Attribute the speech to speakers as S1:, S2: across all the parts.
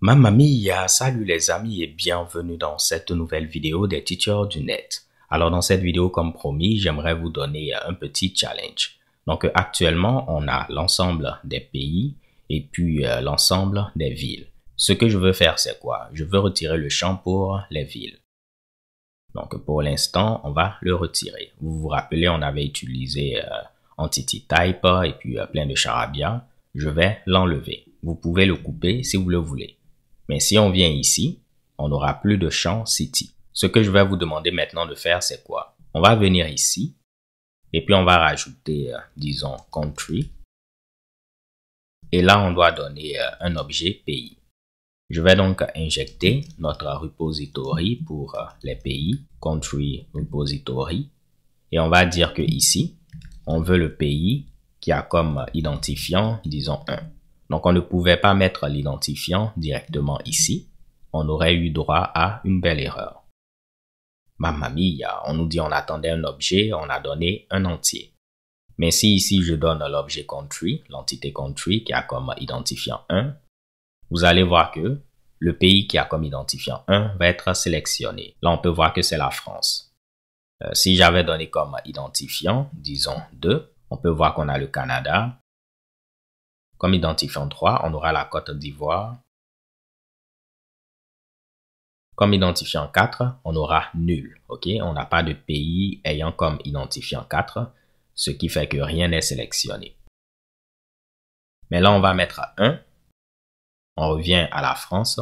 S1: Mamma mia, salut les amis et bienvenue dans cette nouvelle vidéo des teachers du net. Alors dans cette vidéo, comme promis, j'aimerais vous donner un petit challenge. Donc actuellement, on a l'ensemble des pays et puis euh, l'ensemble des villes. Ce que je veux faire, c'est quoi Je veux retirer le champ pour les villes. Donc pour l'instant, on va le retirer. Vous vous rappelez, on avait utilisé euh, Entity Type et puis euh, plein de charabia, je vais l'enlever. Vous pouvez le couper si vous le voulez. Mais si on vient ici, on n'aura plus de champ City. Ce que je vais vous demander maintenant de faire, c'est quoi On va venir ici et puis on va rajouter, euh, disons, country. Et là, on doit donner euh, un objet pays. Je vais donc injecter notre repository pour les pays, country repository. Et on va dire que ici, on veut le pays qui a comme identifiant, disons, 1. Donc on ne pouvait pas mettre l'identifiant directement ici. On aurait eu droit à une belle erreur. ma mia, on nous dit on attendait un objet, on a donné un entier. Mais si ici je donne l'objet country, l'entité country qui a comme identifiant 1, vous allez voir que le pays qui a comme identifiant 1 va être sélectionné. Là, on peut voir que c'est la France. Euh, si j'avais donné comme identifiant, disons 2, on peut voir qu'on a le Canada. Comme identifiant 3, on aura la Côte d'Ivoire. Comme identifiant 4, on aura nul. ok On n'a pas de pays ayant comme identifiant 4, ce qui fait que rien n'est sélectionné. Mais là, on va mettre 1. On revient à la France.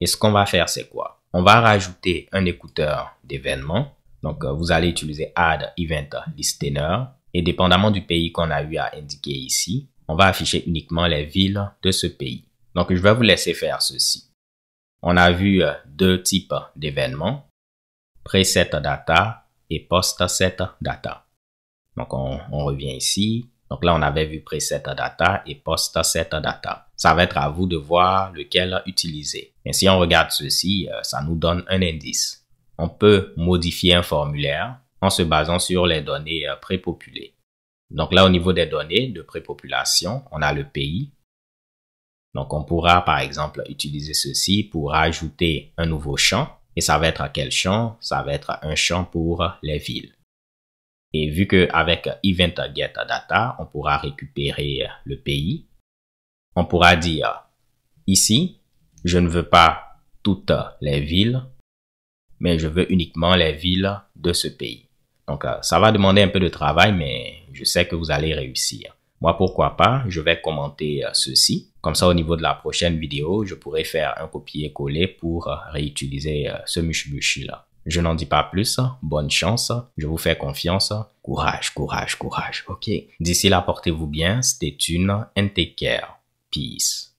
S1: Et ce qu'on va faire, c'est quoi On va rajouter un écouteur d'événements donc, euh, vous allez utiliser Add Event Listener. Et dépendamment du pays qu'on a eu à indiquer ici, on va afficher uniquement les villes de ce pays. Donc, je vais vous laisser faire ceci. On a vu euh, deux types d'événements, preset data et post-set data. Donc, on, revient ici. Donc là, on avait vu preset data et post-set data. Ça va être à vous de voir lequel utiliser. Et si on regarde ceci, euh, ça nous donne un indice on peut modifier un formulaire en se basant sur les données euh, prépopulées. Donc là, au niveau des données de prépopulation, on a le pays. Donc on pourra, par exemple, utiliser ceci pour ajouter un nouveau champ. Et ça va être quel champ Ça va être un champ pour les villes. Et vu qu'avec Event Get Data, on pourra récupérer euh, le pays, on pourra dire ici, je ne veux pas toutes euh, les villes, mais je veux uniquement les villes de ce pays. Donc, euh, ça va demander un peu de travail, mais je sais que vous allez réussir. Moi, pourquoi pas, je vais commenter euh, ceci. Comme ça, au niveau de la prochaine vidéo, je pourrai faire un copier-coller pour euh, réutiliser ce mushibushi là Je n'en dis pas plus. Bonne chance. Je vous fais confiance. Courage, courage, courage. OK. D'ici là, portez-vous bien. C'était une and care. Peace.